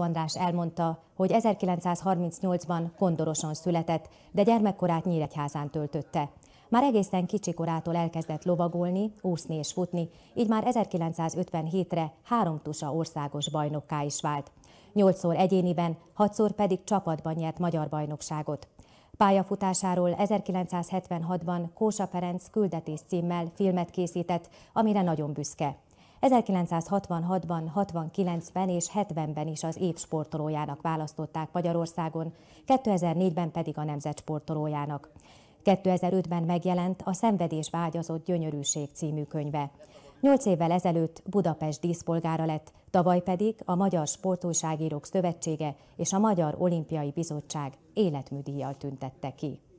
András elmondta, hogy 1938-ban Kondoroson született, de gyermekkorát Nyíregyházán töltötte. Már egészen kicsi korától elkezdett lovagolni, úszni és futni, így már 1957-re háromtusa országos bajnokká is vált. Nyolcszor egyéniben, hatszor pedig csapatban nyert magyar bajnokságot. Pályafutásáról 1976-ban Kósa Ferenc küldetés címmel filmet készített, amire nagyon büszke. 1966-ban, 69-ben és 70-ben is az év sportolójának választották Magyarországon, 2004-ben pedig a nemzet sportolójának. 2005-ben megjelent a Szenvedés vágyazott gyönyörűség című könyve. Nyolc évvel ezelőtt Budapest díszpolgára lett, tavaly pedig a Magyar Sportújságírók Szövetsége és a Magyar Olimpiai Bizottság életműdíjjal tüntette ki.